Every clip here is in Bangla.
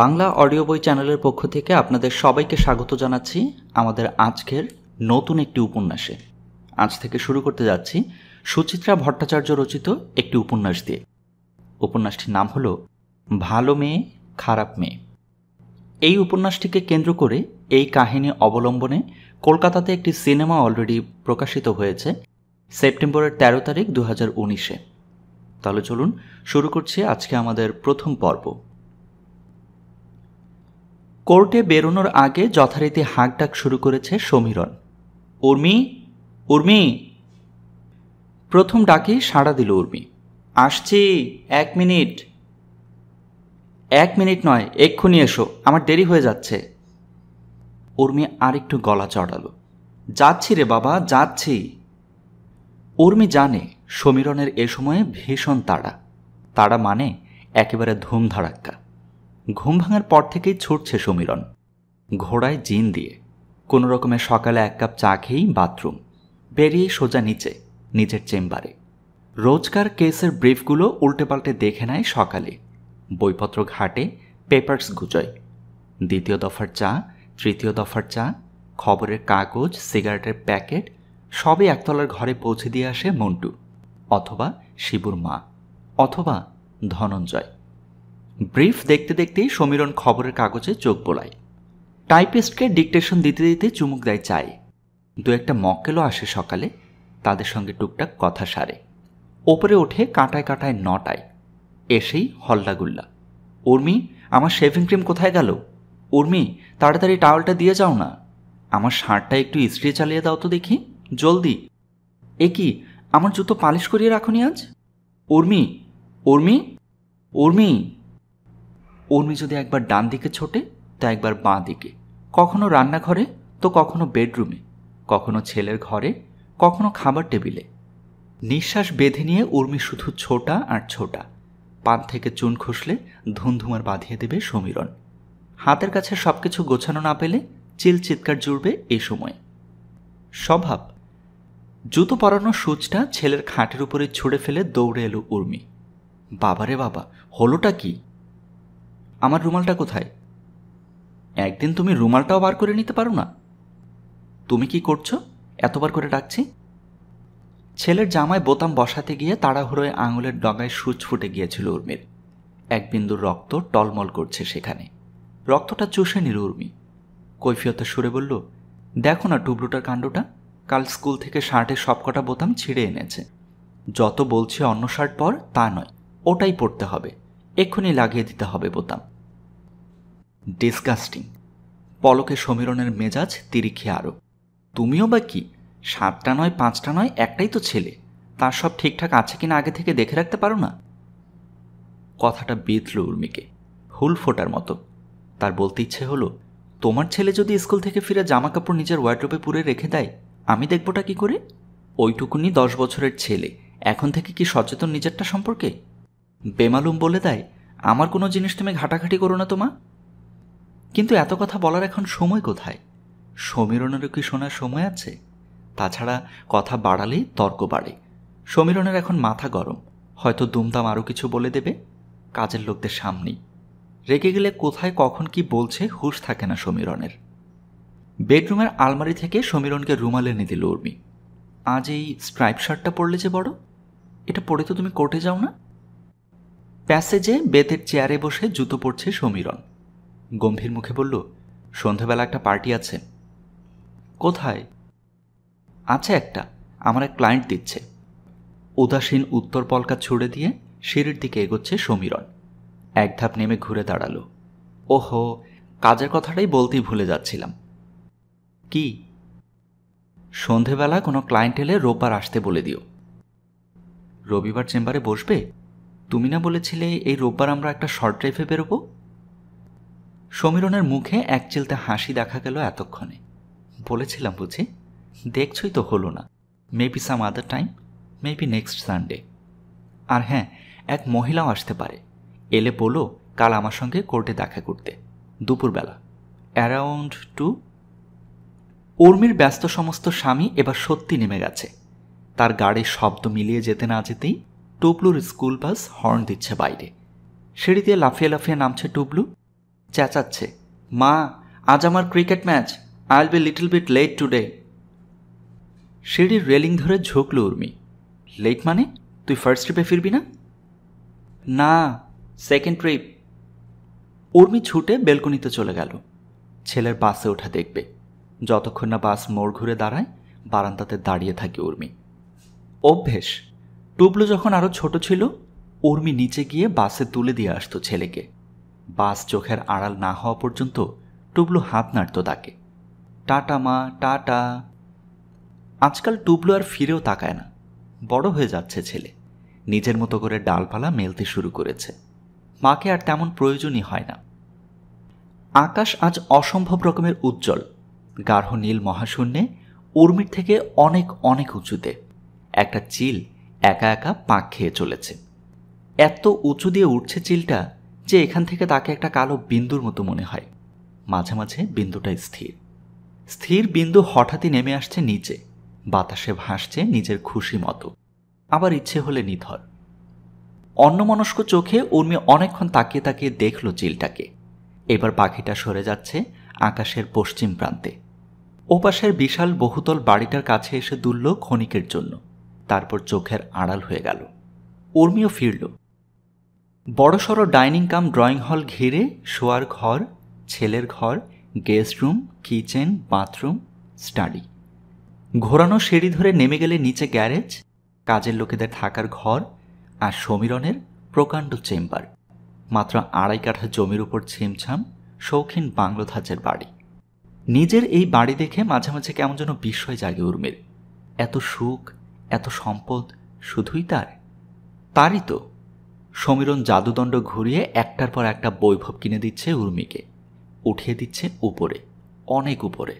বাংলা অডিও বই চ্যানেলের পক্ষ থেকে আপনাদের সবাইকে স্বাগত জানাচ্ছি আমাদের আজকের নতুন একটি উপন্যাসে আজ থেকে শুরু করতে যাচ্ছি সুচিত্রা ভট্টাচার্য রচিত একটি উপন্যাস দিয়ে উপন্যাসটির নাম হল ভালো মেয়ে খারাপ মেয়ে এই উপন্যাসটিকে কেন্দ্র করে এই কাহিনী অবলম্বনে কলকাতাতে একটি সিনেমা অলরেডি প্রকাশিত হয়েছে সেপ্টেম্বরের ১৩ তারিখ দু হাজার উনিশে তাহলে চলুন শুরু করছি আজকে আমাদের প্রথম পর্ব কোর্টে বেরোনোর আগে যথারীতি হাঁকডাক শুরু করেছে সমীরণ উর্মি উর্মি প্রথম ডাকেই সাড়া দিল উর্মি আসছি এক মিনিট এক মিনিট নয় এক্ষুনি এসো আমার দেরি হয়ে যাচ্ছে উর্মি আরেকটু গলা চড়ালো যাচ্ছি রে বাবা যাচ্ছি উর্মি জানে সমীরণের এ সময়ে ভীষণ তাড়া তাড়া মানে একেবারে ধাড়াক্কা ঘুম ভাঙার পর থেকেই ছুটছে সমীরণ ঘোড়ায় জিন দিয়ে কোনো রকমের সকালে এক কাপ চা খেয়েই বাথরুম বেরিয়ে সোজা নিচে নিজের চেম্বারে রোজকার কেসের ব্রিফগুলো উল্টেপাল্টে দেখে নেয় সকালে বইপত্র ঘাটে পেপার্স গুজয় দ্বিতীয় দফার চা তৃতীয় দফার চা খবরের কাগজ সিগারেটের প্যাকেট সবই একতলার ঘরে পৌঁছে দিয়ে আসে মন্টু অথবা শিবুর মা অথবা ধনঞ্জয় ব্রিফ দেখতে দেখতেই সমীরণ খবরের কাগজে চোখ বোলায় টাইপিস্টকে ডিকটেশন দিতে দিতে চুমুক দেয় চাই দু একটা মক্কেলও আসে সকালে তাদের সঙ্গে টুকটাক কথা সারে ওপরে ওঠে কাঁটায় কাঁটায় নটায় এসেই হল্লাগুল্লা উর্মি আমার শেভিং ক্রিম কোথায় গেল উর্মি তাড়াতাড়ি টাওয়ালটা দিয়ে যাও না আমার শার্টটা একটু ইস্ত্রি চালিয়ে দাও তো দেখি জলদি এ কি আমার জুতো পালিশ করিয়ে রাখুনি আজ উর্মি উর্মি উর্মি উর্মি যদি একবার ডান দিকে ছোটে তো একবার বাঁ দিকে কখনো রান্নাঘরে তো কখনো বেডরুমে কখনো ছেলের ঘরে কখনো খাবার টেবিলে নিঃশ্বাস বেঁধে নিয়ে উর্মি শুধু ছোটা আর ছোটা পান থেকে চুন খসলে ধুমধুমার বাঁধিয়ে দেবে সমীরণ হাতের কাছে সব কিছু গোছানো না পেলে চিল চিৎকার জুড়বে এ সময়ে স্বভাব জুতো পরানো সুচটা ছেলের খাটের উপরে ছুঁড়ে ফেলে দৌড়ে এলো উর্মি বাবারে বাবা হলোটা কি আমার রুমালটা কোথায় একদিন তুমি রুমালটাও বার করে নিতে পারো না তুমি কি করছো এতবার করে ডাকছি ছেলের জামায় বোতাম বসাতে গিয়ে তাড়াহুড়োয় আঙুলের ডগায় সূচ ফুটে গিয়েছিল উর্মির এক বিন্দুর রক্ত টলমল করছে সেখানে রক্তটা চষে নিল উর্মি কৈফিয়তা সুরে বলল দেখো না টুবলুটার কাণ্ডটা কাল স্কুল থেকে শার্টের সবকটা বোতাম ছিঁড়ে এনেছে যত বলছে অন্য শার্ট পর তা নয় ওটাই পড়তে হবে এক্ষুনি লাগিয়ে দিতে হবে বোতাম ডিসগাস্টিং পলকে সমীরণের মেজাজ তিরিখে আরও তুমিও বা কি সাতটা নয় পাঁচটা নয় একটাই তো ছেলে তার সব ঠিকঠাক আছে কিনা আগে থেকে দেখে রাখতে পারো না কথাটা বিঁধল উর্মিকে হুল ফোটার মতো তার বলতে ইচ্ছে হলো তোমার ছেলে যদি স্কুল থেকে ফিরে জামা কাপড় নিজের ওয়ার্ড্রোপে পুরে রেখে দেয় আমি দেখবটা কি করে ওইটুকুনি দশ বছরের ছেলে এখন থেকে কি সচেতন নিজেরটা সম্পর্কে বেমালুম বলে দেয় আমার কোনো জিনিস তুমি ঘাটাঘাটি করো না তোমা কিন্তু এত কথা বলার এখন সময় কোথায় সমীরণেরও কি শোনার সময় আছে তাছাড়া কথা বাড়ালেই তর্ক বাড়ে সমীরণের এখন মাথা গরম হয়তো দুমদাম আরও কিছু বলে দেবে কাজের লোকদের সামনেই রেগে গেলে কোথায় কখন কি বলছে হুশ থাকে না সমীরণের বেডরুমের আলমারি থেকে সমীরণকে রুমাল এনে দিল উর্মি আজ এই স্ট্রাইপ শার্টটা পরলে যে বড় এটা পরে তো তুমি কোর্টে যাও না প্যাসেজে বেতের চেয়ারে বসে জুতো পরছে সমীরণ গম্ভীর মুখে বলল সন্ধ্যাবেলা একটা পার্টি আছে কোথায় আছে একটা আমার এক ক্লায়েন্ট দিচ্ছে উদাসীন উত্তর পলকা ছুড়ে দিয়ে সিঁড়ির দিকে এগোচ্ছে সমীরণ এক ধাপ নেমে ঘুরে দাঁড়ালো ওহো কাজের কথাটাই বলতেই ভুলে যাচ্ছিলাম কি সন্ধেবেলা কোনো ক্লায়েন্ট এলে রোববার আসতে বলে দিও রবিবার চেম্বারে বসবে তুমি না বলেছিলে এই রোববার আমরা একটা শর্ট ড্রাইভে বেরোবো সমীরণের মুখে এক চিলতে হাসি দেখা গেল এতক্ষণে বলেছিলাম বুঝি দেখছই তো হলো না maybe some other time maybe next Sunday আর হ্যাঁ এক মহিলাও আসতে পারে এলে বলো কাল আমার সঙ্গে কোর্টে দেখা করতে দুপুরবেলা অ্যারাউন্ড টু উর্মির ব্যস্ত সমস্ত স্বামী এবার সত্যি নেমে গেছে তার গাড়ির শব্দ মিলিয়ে যেতে না যেতেই টুবলুর স্কুল বাস হর্ন দিচ্ছে বাইরে সিঁড়ি দিয়ে লাফিয়ে লাফিয়ে নামছে টুবলু চেঁচাচ্ছে মা আজ আমার cricket match I'll be little bit late today সিঁড়ির রেলিং ধরে ঝুঁকল উর্মি লেট মানে তুই ফার্স্ট ট্রিপে ফিরবি না না সেকেন্ড ট্রিপ উর্মি ছুটে বেলকনিতে চলে গেল ছেলের বাসে ওঠা দেখবে যতক্ষণ না বাস মোড় ঘুরে দাঁড়ায় বারান্দাতে দাঁড়িয়ে থাকে উর্মি অভ্যেস টুবলু যখন আরও ছোট ছিল উর্মি নিচে গিয়ে বাসে তুলে দিয়ে আসতো ছেলেকে বাস চোখের আড়াল না হওয়া পর্যন্ত টুবলু হাত নাড়ত তাকে টাটা মা টাটা আজকাল টুবলু আর ফিরেও তাকায় না বড় হয়ে যাচ্ছে ছেলে নিজের মতো করে ডালপালা মেলতে শুরু করেছে মাকে আর তেমন প্রয়োজনই হয় না আকাশ আজ অসম্ভব রকমের উজ্জ্বল গাঢ় নীল মহাশূন্যে উর্মির থেকে অনেক অনেক উঁচুতে একটা চিল একা একা পাক খেয়ে চলেছে এত উঁচু দিয়ে উঠছে চিলটা যে এখান থেকে তাকে একটা কালো বিন্দুর মতো মনে হয় মাঝে মাঝে বিন্দুটা স্থির স্থির বিন্দু হঠাৎই নেমে আসছে নিচে বাতাসে ভাসছে নিজের খুশি মতো আবার ইচ্ছে হলে নিথর অন্যমনস্ক চোখে উর্মি অনেকক্ষণ তাকিয়ে তাকিয়ে দেখল চিলটাকে এবার পাখিটা সরে যাচ্ছে আকাশের পশ্চিম প্রান্তে ওপাশের বিশাল বহুতল বাড়িটার কাছে এসে দুলল ক্ষণিকের জন্য তারপর চোখের আড়াল হয়ে গেল উর্মিও ফিরল বড়সড় ডাইনিং কাম ড্রয়িং হল ঘিরে শোয়ার ঘর ছেলের ঘর guest room kitchen bathroom study ঘোরানো সিঁড়ি ধরে নেমে গেলে নিচে গ্যারেজ কাজের লোকেদের থাকার ঘর আর সমীরণের প্রকাণ্ড চেম্বার মাত্র আড়াই কাঠা জমির উপর ছিমছাম শৌখিন বাংলো ধাঁচের বাড়ি নিজের এই বাড়ি দেখে মাঝে মাঝে কেমন যেন বিস্ময় জাগে উর্মির এত সুখ এত সম্পদ শুধুই তার তারই তো সমীরণ জাদুদণ্ড ঘুরিয়ে একটার পর একটা বৈভব কিনে দিচ্ছে উর্মিকে উঠিয়ে দিচ্ছে উপরে অনেক উপরে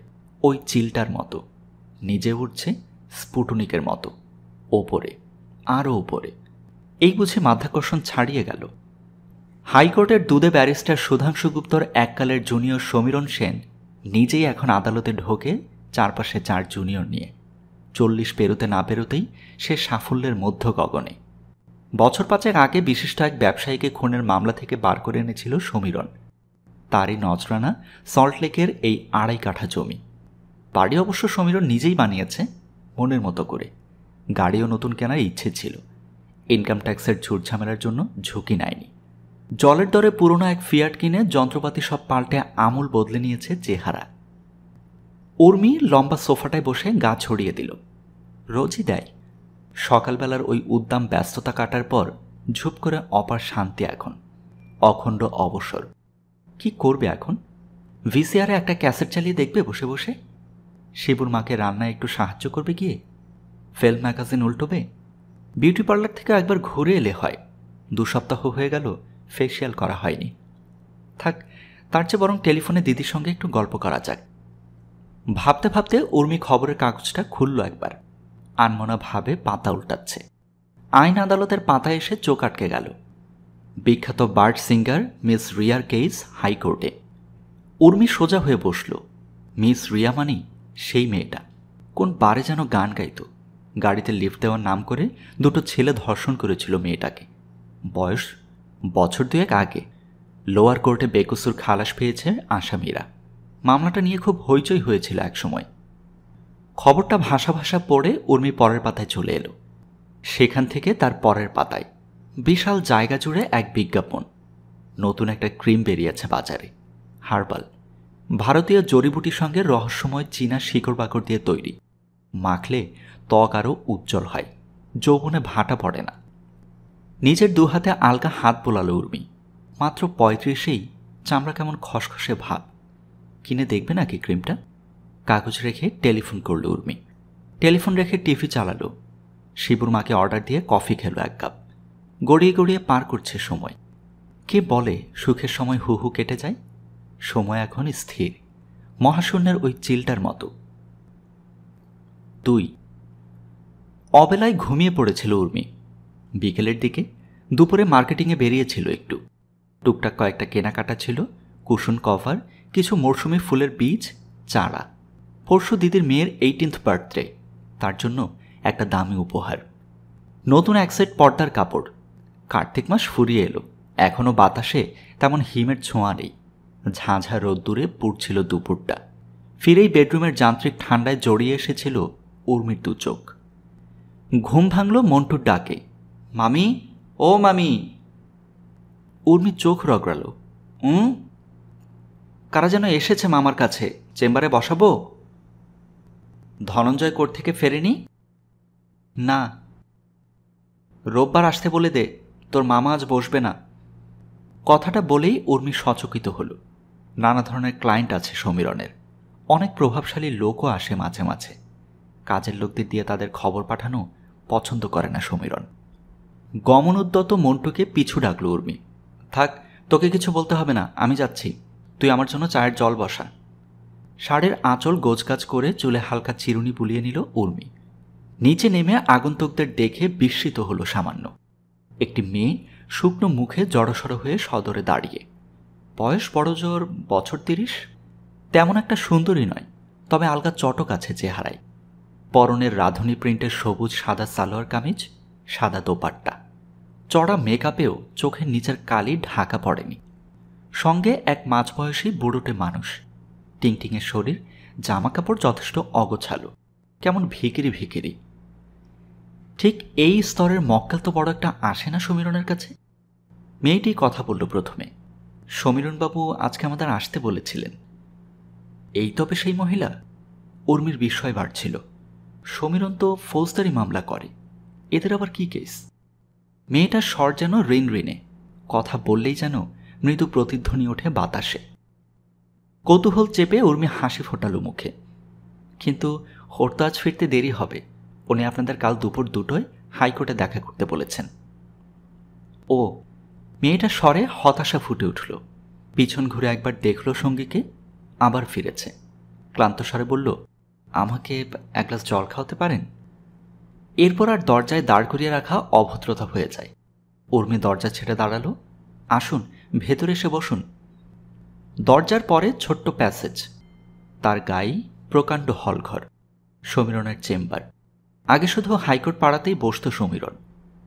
ওই চিলটার মতো নিজে উঠছে স্পুটনিকের মতো ওপরে আরও ওপরে এই বুঝে মাধ্যাকর্ষণ ছাড়িয়ে গেল হাইকোর্টের দুদে ব্যারিস্টার সুধাংশু গুপ্তর এককালের জুনিয়র সমীরণ সেন নিজেই এখন আদালতে ঢোকে চারপাশে চার জুনিয়র নিয়ে চল্লিশ পেরোতে না পেরোতেই সে সাফল্যের মধ্য গগনে বছর পাঁচেক আগে বিশিষ্ট এক ব্যবসায়ীকে খুনের মামলা থেকে বার করে এনেছিল সমীরণ তারই নজরানা সল্টলেকের এই আড়াই কাঠা জমি বাড়ি অবশ্য সমীরণ নিজেই বানিয়েছে মনের মতো করে গাড়িও নতুন কেনার ইচ্ছে ছিল ইনকাম ট্যাক্সের ঝামেলার জন্য ঝুঁকি নেয়নি জলের দরে পুরনো এক ফিয়াট কিনে যন্ত্রপাতি সব পাল্টে আমূল বদলে নিয়েছে চেহারা উর্মি লম্বা সোফাটায় বসে গা ছড়িয়ে দিল রোজই দেয় সকালবেলার ওই উদ্দাম ব্যস্ততা কাটার পর ঝুপ করে অপার শান্তি এখন অখণ্ড অবসর কি করবে এখন ভিসিআরে একটা ক্যাসেট চালিয়ে দেখবে বসে বসে শিবুর মাকে রান্নায় একটু সাহায্য করবে গিয়ে ফেল ম্যাগাজিন উল্টোবে বিউটি পার্লার থেকে একবার ঘুরে এলে হয় দু সপ্তাহ হয়ে গেল ফেসিয়াল করা হয়নি থাক তার চেয়ে বরং টেলিফোনে দিদির সঙ্গে একটু গল্প করা যাক ভাবতে ভাবতে উর্মি খবরের কাগজটা খুলল একবার আনমনাভাবে পাতা উল্টাচ্ছে আইন আদালতের পাতা এসে চোখ আটকে গেল বিখ্যাত বার্ড সিঙ্গার মিস রিয়ার কেস হাইকোর্টে উর্মি সোজা হয়ে বসল মিস রিয়া মানেই সেই মেয়েটা কোন বারে যেন গান গাইত গাড়িতে লিফট দেওয়ার নাম করে দুটো ছেলে ধর্ষণ করেছিল মেয়েটাকে বয়স বছর দুয়েক আগে লোয়ার কোর্টে বেকসুর খালাস পেয়েছে আসামিরা মামলাটা নিয়ে খুব হইচই হয়েছিল একসময় খবরটা ভাষা ভাষা পড়ে উর্মি পরের পাতায় চলে এলো সেখান থেকে তার পরের পাতায় বিশাল জায়গা জুড়ে এক বিজ্ঞাপন নতুন একটা ক্রিম বেরিয়েছে বাজারে হার্বাল ভারতীয় জড়িবুটির সঙ্গে রহস্যময় চীনা শিকড় বাকড় দিয়ে তৈরি মাখলে ত্বক আরও উজ্জ্বল হয় যৌবনে ভাটা পড়ে না নিজের দুহাতে আলগা হাত বোলালো উর্মি মাত্র পঁয়ত্রিশেই চামড়া কেমন খসখসে ভাব কিনে দেখবে নাকি ক্রিমটা কাগজ রেখে টেলিফোন করল উর্মি টেলিফোন রেখে টিভি চালালো শিবুর মাকে অর্ডার দিয়ে কফি খেলো এক কাপ গড়িয়ে গড়িয়ে পার করছে সময় কে বলে সুখের সময় হু হু কেটে যায় সময় এখন স্থির মহাশূন্যের ওই চিলটার মতো দুই অবেলায় ঘুমিয়ে পড়েছিল উর্মি বিকেলের দিকে দুপুরে মার্কেটিংয়ে বেরিয়েছিল একটু টুকটাক কয়েকটা কেনাকাটা ছিল কুসুন কভার কিছু মরশুমি ফুলের বীজ চারা পরশু দিদির মেয়ের এইটিন্থ বার্থডে তার জন্য একটা দামি উপহার নতুন এক সেট পর্দার কাপড় কার্তিক মাস ফুরিয়ে এলো এখনও বাতাসে তেমন হিমের ছোঁয়া নেই ঝাঁঝা রোদ্দুরে পুড়ছিল দুপুরটা ফিরেই বেডরুমের যান্ত্রিক ঠান্ডায় জড়িয়ে এসেছিল উর্মির দু চোখ ঘুম ভাঙল মন্টুর ডাকে মামি ও মামি উর্মি চোখ রগড়ালো উম কারা যেন এসেছে মামার কাছে চেম্বারে বসাবো ধনঞ্জয় কোর্ট থেকে ফেরেনি না রোববার আসতে বলে দে তোর মামা আজ বসবে না কথাটা বলেই উর্মি সচকিত হলো নানা ধরনের ক্লায়েন্ট আছে সমীরণের অনেক প্রভাবশালী লোকও আসে মাঝে মাঝে কাজের লোকদের দিয়ে তাদের খবর পাঠানো পছন্দ করে না সমীরণ গমনোদ্যত মন্টুকে পিছু ডাকল উর্মি থাক তোকে কিছু বলতে হবে না আমি যাচ্ছি তুই আমার জন্য চায়ের জল বসা ষাঁড়ের আঁচল গোজগাজ করে চুলে হালকা চিরুনি বুলিয়ে নিল উর্মি নিচে নেমে আগন্তুকদের দেখে বিস্মিত হল সামান্য একটি মেয়ে শুকনো মুখে জড়সড় হয়ে সদরে দাঁড়িয়ে বয়স বড়জোর বছর তিরিশ তেমন একটা সুন্দরী নয় তবে আলগা চটক আছে চেহারায় পরনের রাধুনি প্রিন্টের সবুজ সাদা সালোয়ার কামিজ সাদা দোপাট্টা চড়া মেকআপেও চোখের নিচের কালি ঢাকা পড়েনি সঙ্গে এক মাঝবয়সী বুড়োটে মানুষ টিংটিংয়ের শরীর জামা কাপড় যথেষ্ট অগোছালো কেমন ভিকিরি ভিকিরি ঠিক এই স্তরের মক্কাল তো বড় একটা আসে না সমীরণের কাছে মেয়েটি কথা বলল প্রথমে সমীরণবাবু আজকে আমাদের আসতে বলেছিলেন এই তবে সেই মহিলা উর্মির বিস্ময় বাড়ছিল সমীরণ তো ফৌজদারি মামলা করে এদের আবার কি কেস মেয়েটার স্বর যেন ঋণ ঋণে কথা বললেই যেন মৃদু প্রতিধ্বনি ওঠে বাতাসে কৌতূহল চেপে উর্মি হাসি ফোটালো মুখে কিন্তু আজ ফিরতে দেরি হবে উনি আপনাদের কাল দুপুর দুটোয় হাইকোর্টে দেখা করতে বলেছেন ও মেয়েটা স্বরে হতাশা ফুটে উঠল পিছন ঘুরে একবার দেখল সঙ্গীকে আবার ফিরেছে ক্লান্ত স্বরে বলল আমাকে এক গ্লাস জল খাওয়াতে পারেন এরপর আর দরজায় দাঁড় করিয়ে রাখা অভদ্রতা হয়ে যায় উর্মি দরজা ছেড়ে দাঁড়ালো আসুন ভেতরে এসে বসুন দরজার পরে ছোট্ট প্যাসেজ তার গায়ে প্রকাণ্ড হলঘর সমীরণের চেম্বার আগে শুধু হাইকোর্ট পাড়াতেই বসত সমীরণ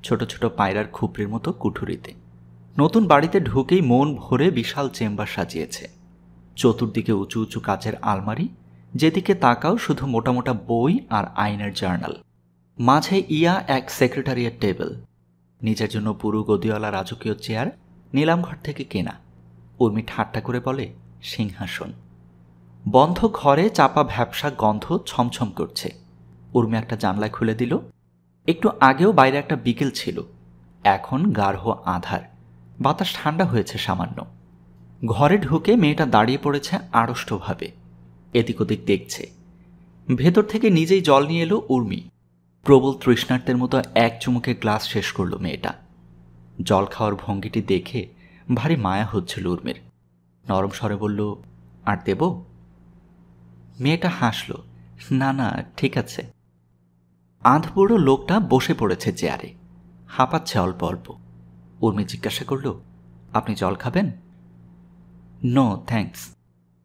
ছোট ছোট পায়রার খুপড়ির মতো কুঠুরিতে নতুন বাড়িতে ঢুকেই মন ভরে বিশাল চেম্বার সাজিয়েছে চতুর্দিকে উঁচু উঁচু কাচের আলমারি যেদিকে তাকাও শুধু মোটা মোটা বই আর আইনের জার্নাল মাঝে ইয়া এক সেক্রেটারিয়ার টেবিল নিজের জন্য পুরু গদিওয়ালা রাজকীয় চেয়ার নিলামঘর থেকে কেনা উর্মি ঠাট্টা করে বলে সিংহাসন বন্ধ ঘরে চাপা ভ্যাবসা গন্ধ ছমছম করছে উর্মি একটা জানলা খুলে দিল একটু আগেও বাইরে একটা বিকেল ছিল এখন গাঢ় আধার বাতাস ঠান্ডা হয়েছে সামান্য ঘরে ঢুকে মেয়েটা দাঁড়িয়ে পড়েছে আড়ষ্টভাবে এদিক ওদিক দেখছে ভেতর থেকে নিজেই জল নিয়ে এলো উর্মি প্রবল তৃষ্ণার্থের মতো এক চুমুকে গ্লাস শেষ করলো মেয়েটা জল খাওয়ার ভঙ্গিটি দেখে ভারী মায়া হচ্ছিল উর্মির নরম স্বরে বলল আর দেব মেয়েটা হাসল না না ঠিক আছে বুড়ো লোকটা বসে পড়েছে চেয়ারে হাঁপাচ্ছে অল্প অল্প উর্মি জিজ্ঞাসা করল আপনি জল খাবেন নো থ্যাংকস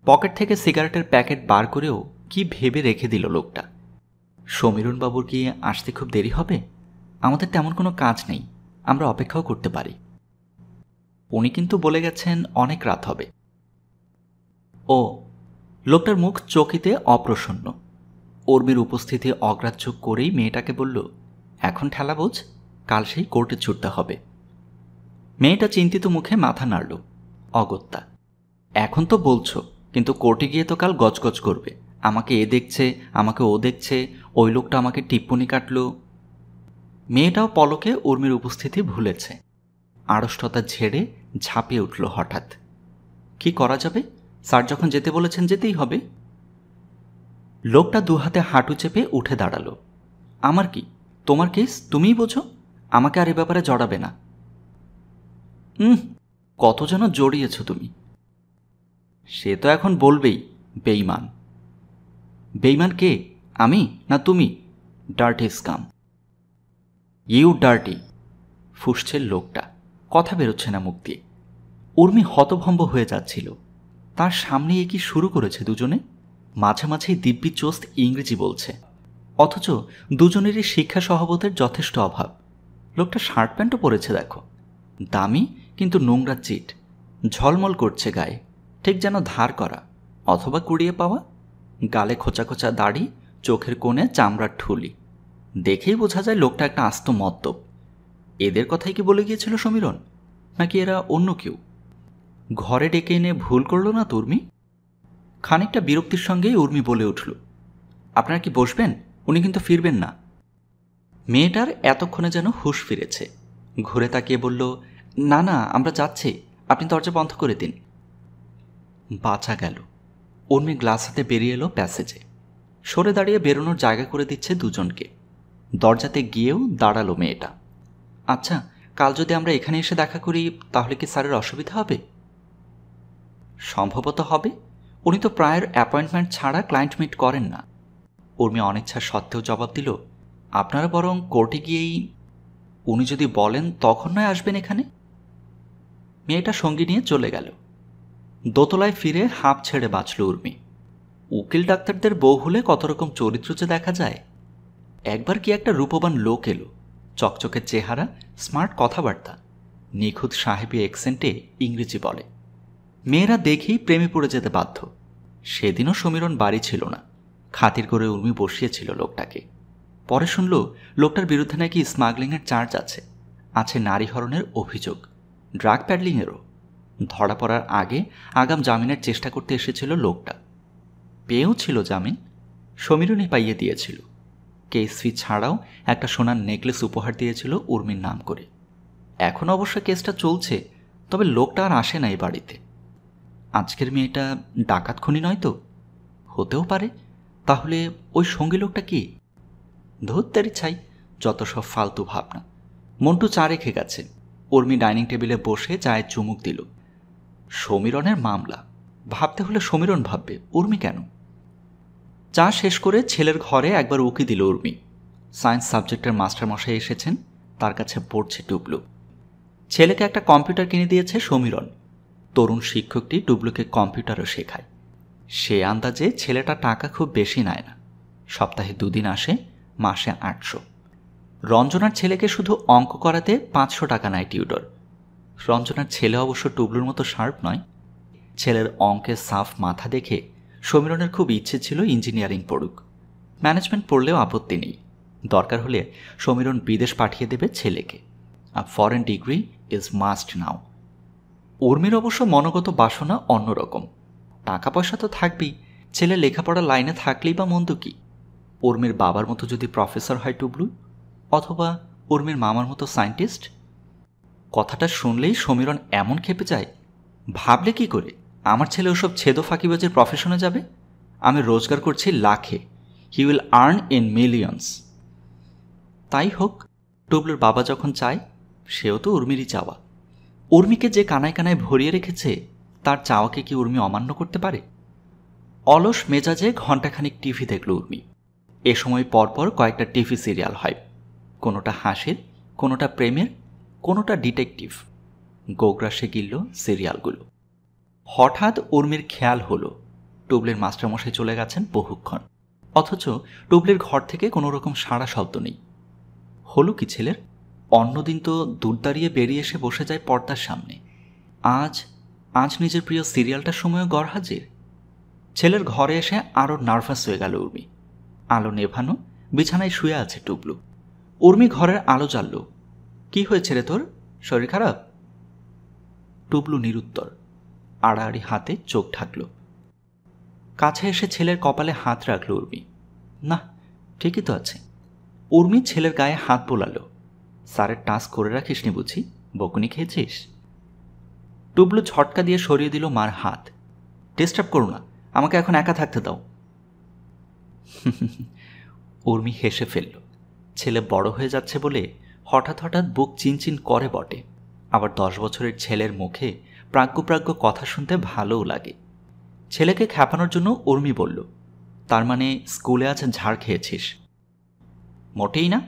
পকেট থেকে সিগারেটের প্যাকেট বার করেও কি ভেবে রেখে দিল লোকটা সমীরণ বাবুর কি আসতে খুব দেরি হবে আমাদের তেমন কোনো কাজ নেই আমরা অপেক্ষাও করতে পারি উনি কিন্তু বলে গেছেন অনেক রাত হবে ও লোকটার মুখ চকিতে অপ্রসন্ন উর্মির উপস্থিতি অগ্রাহ্য করেই মেয়েটাকে বলল এখন ঠেলা বোঝ কাল সেই কোর্টে ছুটতে হবে মেয়েটা চিন্তিত মুখে মাথা নাড়ল অগত্যা এখন তো বলছো কিন্তু কোর্টে গিয়ে তো কাল গজগজ করবে আমাকে এ দেখছে আমাকে ও দেখছে ওই লোকটা আমাকে টিপ্পনি কাটল মেয়েটাও পলকে উর্মির উপস্থিতি ভুলেছে আড়ষ্টতা ঝেড়ে ঝাঁপিয়ে উঠল হঠাৎ কি করা যাবে স্যার যখন যেতে বলেছেন যেতেই হবে লোকটা দুহাতে হাঁটু চেপে উঠে দাঁড়ালো আমার কি তোমার কেস তুমিই বোঝো আমাকে আর এ ব্যাপারে জড়াবে না হুম কত যেন জড়িয়েছ তুমি সে তো এখন বলবেই বেইমান বেইমান কে আমি না তুমি ডার্টি স্কাম ইউ ডার্টি ফুসছে লোকটা কথা বেরোচ্ছে না মুখ দিয়ে উর্মি হতভম্ব হয়ে যাচ্ছিল তার সামনে এ কি শুরু করেছে দুজনে মাঝে মাঝেই দিব্যি চোস্ত ইংরেজি বলছে অথচ দুজনেরই শিক্ষা সহবতের যথেষ্ট অভাব লোকটা শার্ট প্যান্টও পরেছে দেখো দামি কিন্তু নোংরা চিট ঝলমল করছে গায়ে ঠিক যেন ধার করা অথবা কুড়িয়ে পাওয়া গালে খোঁচা খোঁচা দাড়ি চোখের কোণে চামড়ার ঠুলি দেখেই বোঝা যায় লোকটা একটা আস্ত মদ্যপ এদের কথাই কি বলে গিয়েছিল সমীরণ নাকি এরা অন্য কেউ ঘরে ডেকে এনে ভুল করলো না তো উর্মি খানিকটা বিরক্তির সঙ্গেই উর্মি বলে উঠল আপনারা কি বসবেন উনি কিন্তু ফিরবেন না মেয়েটার এতক্ষণে যেন হুশ ফিরেছে ঘুরে তাকিয়ে বলল না না আমরা যাচ্ছি আপনি দরজা বন্ধ করে দিন বাঁচা গেল উর্মি গ্লাস হাতে বেরিয়ে এলো প্যাসেজে সরে দাঁড়িয়ে বেরোনোর জায়গা করে দিচ্ছে দুজনকে দরজাতে গিয়েও দাঁড়ালো মেয়েটা আচ্ছা কাল যদি আমরা এখানে এসে দেখা করি তাহলে কি স্যারের অসুবিধা হবে সম্ভবত হবে উনি তো প্রায়ের অ্যাপয়েন্টমেন্ট ছাড়া ক্লায়েন্ট মিট করেন না উর্মি অনিচ্ছা সত্ত্বেও জবাব দিল আপনারা বরং কোর্টে গিয়েই উনি যদি বলেন তখন নয় আসবেন এখানে মেয়েটা সঙ্গী নিয়ে চলে গেল দোতলায় ফিরে হাঁপ ছেড়ে বাঁচল উর্মি উকিল ডাক্তারদের বউ হলে কত রকম চরিত্র যে দেখা যায় একবার কি একটা রূপবান লোক এলো চকচকে চেহারা স্মার্ট কথাবার্তা নিখুঁত সাহেবী এক্সেন্টে ইংরেজি বলে মেয়েরা দেখেই প্রেমে পড়ে যেতে বাধ্য সেদিনও সমীরণ বাড়ি ছিল না খাতির করে উর্মি বসিয়েছিল লোকটাকে পরে শুনল লোকটার বিরুদ্ধে নাকি স্মাগলিংয়ের চার্জ আছে আছে নারী হরণের অভিযোগ ড্রাগ প্যাডলিংয়েরও ধরা পড়ার আগে আগাম জামিনের চেষ্টা করতে এসেছিল লোকটা পেয়েও ছিল জামিন সমীরণই পাইয়ে দিয়েছিল কেসফি ছাড়াও একটা সোনার নেকলেস উপহার দিয়েছিল উর্মির নাম করে এখন অবশ্য কেসটা চলছে তবে লোকটা আর আসে না এই বাড়িতে আজকের মেয়েটা ডাকাত খুনি নয় তো হতেও পারে তাহলে ওই সঙ্গী লোকটা কি ধরতেরই ছাই যত সব ফালতু ভাবনা মন্টু চা রেখে গেছে উর্মি ডাইনিং টেবিলে বসে চায়ের চুমুক দিল সমীরণের মামলা ভাবতে হলে সমীরণ ভাববে উর্মি কেন চা শেষ করে ছেলের ঘরে একবার উকি দিল উর্মি সায়েন্স সাবজেক্টের মাস্টারমশাই এসেছেন তার কাছে পড়ছে টুবলু ছেলেকে একটা কম্পিউটার কিনে দিয়েছে সমীরণ তরুণ শিক্ষকটি টুবলুকে কম্পিউটারও শেখায় সে আন্দাজে ছেলেটা টাকা খুব বেশি নেয় না সপ্তাহে দুদিন আসে মাসে আটশো রঞ্জনার ছেলেকে শুধু অঙ্ক করাতে পাঁচশো টাকা নেয় টিউটর রঞ্জনার ছেলে অবশ্য টুবলুর মতো শার্প নয় ছেলের অঙ্কে সাফ মাথা দেখে সমীরণের খুব ইচ্ছে ছিল ইঞ্জিনিয়ারিং পড়ুক ম্যানেজমেন্ট পড়লেও আপত্তি নেই দরকার হলে সমীরণ বিদেশ পাঠিয়ে দেবে ছেলেকে আর foreign degree is must now উর্মির অবশ্য মনোগত বাসনা অন্যরকম টাকা পয়সা তো থাকবেই ছেলে লেখাপড়া লাইনে থাকলেই বা মন্দ কি উর্মির বাবার মতো যদি প্রফেসর হয় টুবলু অথবা উর্মির মামার মতো সায়েন্টিস্ট কথাটা শুনলেই সমীরণ এমন খেপে যায় ভাবলে কি করে আমার ছেলে ওসব ছেদো ফাঁকিবাজের প্রফেশনে যাবে আমি রোজগার করছি লাখে he will earn in millions তাই হোক টুবলুর বাবা যখন চায় সেও তো উর্মিরই চাওয়া উর্মিকে যে কানায় কানায় ভরিয়ে রেখেছে তার চাওয়াকে কি উর্মি অমান্য করতে পারে অলস মেজাজে ঘণ্টাখানিক টিভি দেখল উর্মি এ সময় পরপর কয়েকটা টিভি সিরিয়াল হয় কোনোটা হাসির কোনোটা প্রেমের কোনোটা ডিটেকটিভ গোগ্রাসে গিলল সিরিয়ালগুলো হঠাৎ উর্মির খেয়াল হলো টুবলের মাস্টারমশাই চলে গেছেন বহুক্ষণ অথচ টুবলের ঘর থেকে কোনো রকম সাড়া শব্দ নেই হলো কি ছেলের অন্যদিন তো দূর দাঁড়িয়ে বেরিয়ে এসে বসে যায় পর্দার সামনে আজ আজ নিজের প্রিয় সিরিয়ালটার সময়ও গড় হাজির ছেলের ঘরে এসে আরও নার্ভাস হয়ে গেল উর্মি আলো নেভানো বিছানায় শুয়ে আছে টুবলু উর্মি ঘরের আলো জ্বালল কি হয়েছে রে তোর শরীর খারাপ টুবলু নিরুত্তর আড়াআড়ি হাতে চোখ ঢাকল কাছে এসে ছেলের কপালে হাত রাখল উর্মি না ঠিকই তো আছে উর্মি ছেলের গায়ে হাত বোলালো স্যারের টাস করে রাখিসনি বুঝি বকুনি খেয়েছিস টুবলু ছটকা দিয়ে সরিয়ে দিল মার হাত ডিস্টার্ব করো না আমাকে এখন একা থাকতে দাও উর্মি হেসে ফেলল ছেলে বড় হয়ে যাচ্ছে বলে হঠাৎ হঠাৎ বুক চিনচিন করে বটে আবার দশ বছরের ছেলের মুখে প্রাজ্ঞপ্রাজ্ঞ কথা শুনতে ভালোও লাগে ছেলেকে খ্যাপানোর জন্য উর্মি বলল তার মানে স্কুলে আজ ঝাড় খেয়েছিস মোটেই না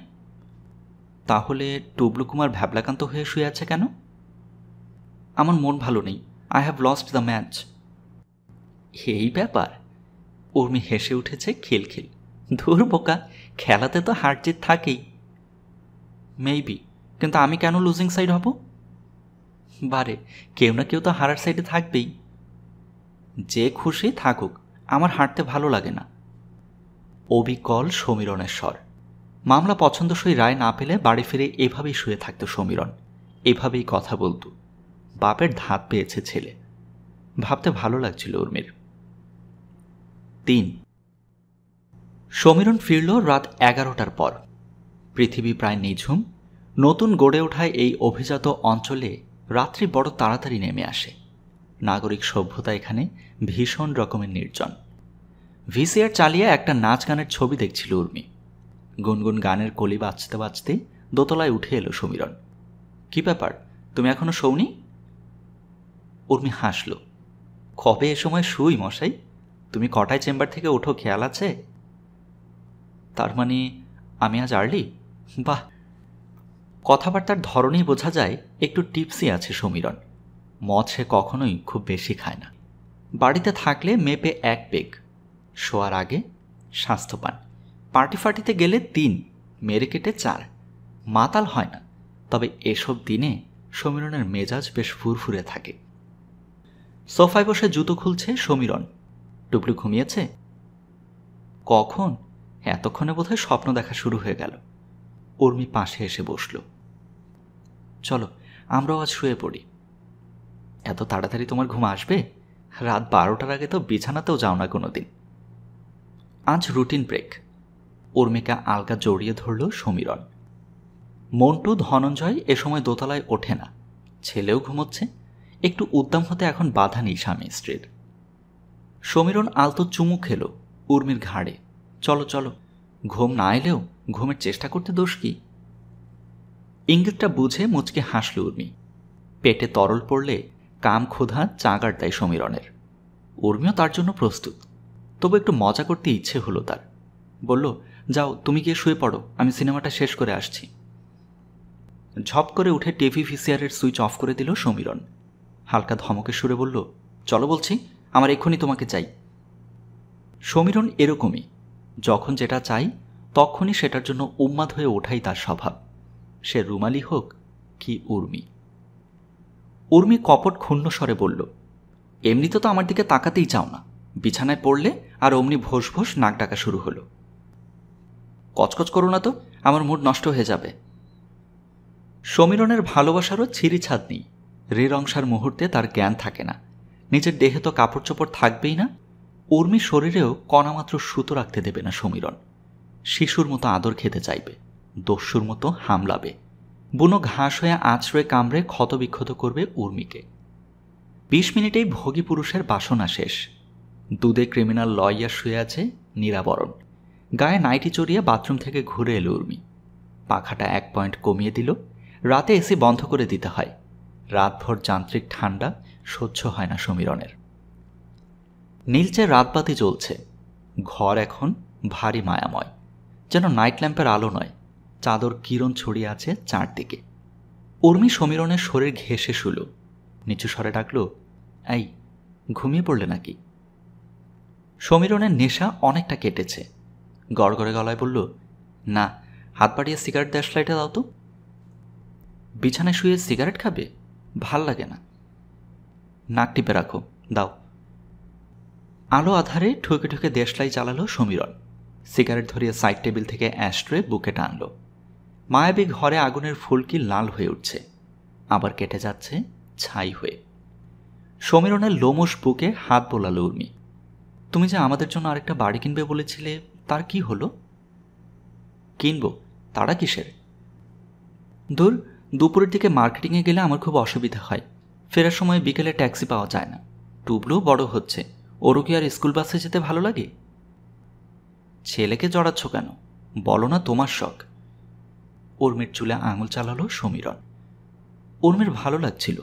তাহলে টুবলু কুমার ভ্যাবলাকান্ত হয়ে শুয়ে আছে কেন আমার মন ভালো নেই I have lost the match এই ব্যাপার উর্মি হেসে উঠেছে খিলখিল ধুর বোকা খেলাতে তো হার জিত থাকেই মেবি কিন্তু আমি কেন লুজিং সাইড হব বাড়ে কেউ না কেউ তো হারার সাইডে থাকবেই যে খুশি থাকুক আমার হাঁটতে ভালো লাগে না অবিকল সমীরণের স্বর মামলা পছন্দসই রায় না পেলে বাড়ি ফিরে এভাবেই শুয়ে থাকতো সমীরণ এভাবেই কথা বলতো বাপের ধাত পেয়েছে ছেলে ভাবতে ভালো লাগছিল উর্মির তিন সমীরণ ফিরল রাত এগারোটার পর পৃথিবী প্রায় নিঝুম নতুন গড়ে ওঠায় এই অভিজাত অঞ্চলে রাত্রি বড় তাড়াতাড়ি নেমে আসে নাগরিক সভ্যতা এখানে ভীষণ রকমের নির্জন ভিসিআর চালিয়ে একটা নাচ গানের ছবি দেখছিল উর্মি গুনগুন গানের কলি বাঁচতে বাঁচতে দোতলায় উঠে এলো সমীরণ কি ব্যাপার তুমি এখনো শৌনি উর্মি হাসল কবে এ সময় শুই মশাই তুমি কটায় চেম্বার থেকে ওঠো খেয়াল আছে তার মানে আমি আজ আর্লি বাহ কথাবার্তার ধরনেই বোঝা যায় একটু টিপসি আছে সমীরণ মদ সে কখনোই খুব বেশি খায় না বাড়িতে থাকলে মেপে এক পেগ শোয়ার আগে স্বাস্থ্য পান পার্টি ফার্টিতে গেলে তিন মেরে কেটে চার মাতাল হয় না তবে এসব দিনে সমীরণের মেজাজ বেশ ফুরফুরে থাকে সোফায় বসে জুতো খুলছে সমীরণ টুবলু ঘুমিয়েছে কখন এতক্ষণে বোধহয় স্বপ্ন দেখা শুরু হয়ে গেল উর্মি পাশে এসে বসলো চলো আমরাও আজ শুয়ে পড়ি এত তাড়াতাড়ি তোমার ঘুম আসবে রাত বারোটার আগে তো বিছানাতেও যাও না কোনো দিন আজ রুটিন ব্রেক উর্মিকা আলগা জড়িয়ে ধরল সমীরণ মন্টু ধনঞ্জয় এ সময় দোতলায় ওঠে না ছেলেও ঘুমোচ্ছে একটু উদ্যম হতে এখন বাধা নেই স্বামী স্ত্রীর সমীরণ আলতো চুমু খেলো উর্মির ঘাড়ে চলো চলো ঘুম না এলেও ঘুমের চেষ্টা করতে দোষ কি ইঙ্গিতটা বুঝে মুচকে হাসল উর্মি পেটে তরল পড়লে কাম ক্ষুধা চাগার দেয় সমীরণের উর্মিও তার জন্য প্রস্তুত তবু একটু মজা করতে ইচ্ছে হলো তার বলল যাও তুমি গিয়ে শুয়ে পড়ো আমি সিনেমাটা শেষ করে আসছি ঝপ করে উঠে টিভি ভিসিআরের সুইচ অফ করে দিল সমীরণ হালকা ধমকে সুরে বলল চলো বলছি আমার এক্ষুনি তোমাকে চাই সমীরণ এরকমই যখন যেটা চাই তখনই সেটার জন্য উন্মাদ হয়ে ওঠাই তার স্বভাব সে রুমালি হোক কি উর্মি উর্মি কপট ক্ষুণ্ণ স্বরে বলল এমনিতে তো আমার দিকে তাকাতেই চাও না বিছানায় পড়লে আর অমনি ভোস ভোস নাক ডাকা শুরু হলো কচকচ করো না তো আমার মুড নষ্ট হয়ে যাবে সমীরণের ভালোবাসারও ছিঁড়ি ছাদ নেই রেরংসার মুহূর্তে তার জ্ঞান থাকে না নিজের দেহে তো কাপড় চোপড় থাকবেই না উর্মি শরীরেও কণামাত্র সুতো রাখতে দেবে না সমীরণ শিশুর মতো আদর খেতে চাইবে দস্যুর মতো হামলাবে বুনো ঘাস হয়ে আঁচড়ে কামড়ে ক্ষতবিক্ষত করবে উর্মিকে বিশ মিনিটেই ভোগী পুরুষের বাসনা শেষ দুধে ক্রিমিনাল লয়ার শুয়ে আছে নিরাবরণ গায়ে নাইটি চড়িয়ে বাথরুম থেকে ঘুরে এলো উর্মি পাখাটা এক পয়েন্ট কমিয়ে দিল রাতে এসি বন্ধ করে দিতে হয় রাতভর যান্ত্রিক ঠান্ডা সহ্য হয় না সমীরণের নীলচে রাতবাতি জ্বলছে ঘর এখন ভারী মায়াময় যেন নাইট ল্যাম্পের আলো নয় চাদর কিরণ ছড়িয়ে আছে চারদিকে উর্মি সমীরণের শরীর ঘেসে শুল নিচু স্বরে ডাকল এই ঘুমিয়ে পড়লে নাকি সমীরণের নেশা অনেকটা কেটেছে গড়গড়ে গলায় বলল না হাত পাড়িয়ে সিগারেট দেশলাইটা দাও তো বিছানায় শুয়ে সিগারেট খাবে ভাল লাগে না নাক টিপে রাখো দাও আলো আধারে ঠুকে ঠুকে দেশলাই চালালো সমীরণ সিগারেট ধরিয়ে সাইড টেবিল থেকে অ্যাস্ট্রে বুকে টানলো মায়াবী ঘরে আগুনের ফুলকি লাল হয়ে উঠছে আবার কেটে যাচ্ছে ছাই হয়ে সমীরণের লোমস বুকে হাত বোলাল উর্মি তুমি যে আমাদের জন্য আরেকটা বাড়ি কিনবে বলেছিলে তার কি হলো কিনবো তারা কিসের দূর দুপুরের দিকে মার্কেটিংয়ে গেলে আমার খুব অসুবিধা হয় ফেরার সময় বিকেলে ট্যাক্সি পাওয়া যায় না টুবলো বড় হচ্ছে ওরও কি আর স্কুল বাসে যেতে ভালো লাগে ছেলেকে জড়াচ্ছ কেন বলো না তোমার শখ উর্মির চুলে আঙুল চালালো সমীরণ উর্মির ভালো লাগছিল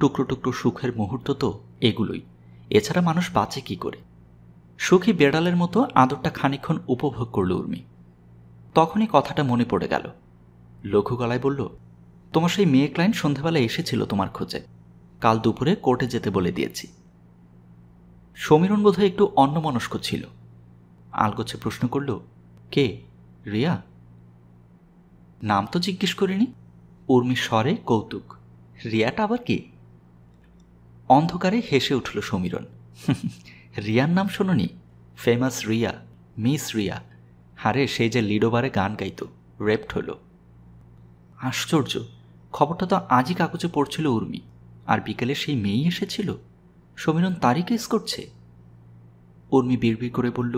টুকরো টুকরো সুখের মুহূর্ত তো এগুলোই এছাড়া মানুষ বাঁচে কি করে সুখী বেড়ালের মতো আদরটা খানিক্ষণ উপভোগ করল উর্মি তখনই কথাটা মনে পড়ে গেল লঘু গলায় বলল তোমার সেই মেয়ে ক্লায়েন্ট সন্ধ্যাবেলা এসেছিল তোমার খোঁজে কাল দুপুরে কোর্টে যেতে বলে দিয়েছি সমীরণ বোধহয় একটু অন্যমনস্ক ছিল আলগোছে প্রশ্ন করল কে রিয়া নাম তো জিজ্ঞেস করিনি উর্মি স্বরে কৌতুক রিয়াটা আবার কি অন্ধকারে হেসে উঠল সমীরণ রিয়ার নাম শোনি ফেমাস রিয়া মিস রিয়া হারে সে যে লিডোবারে গান গাইত রেপ্ট হলো আশ্চর্য খবরটা তো আজই কাগজে পড়ছিল উর্মি আর বিকেলে সেই মেয়েই এসেছিল সমীরণ তারই কেস করছে উর্মি বিড়বিড় করে বলল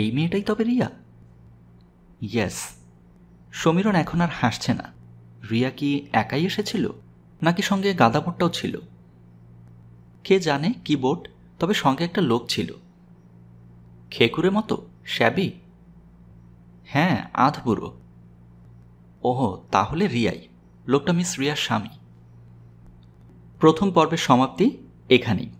এই মেয়েটাই তবে রিয়া ইয়েস সমীরণ এখন আর হাসছে না রিয়া কি একাই এসেছিল নাকি সঙ্গে গাদাবোটটাও ছিল কে জানে কি বোট তবে সঙ্গে একটা লোক ছিল খেকুরে মতো শ্যাবি হ্যাঁ আধ বুড়ো ওহো তাহলে রিয়াই লোকটা মিস রিয়ার স্বামী প্রথম পর্বের সমাপ্তি এখানেই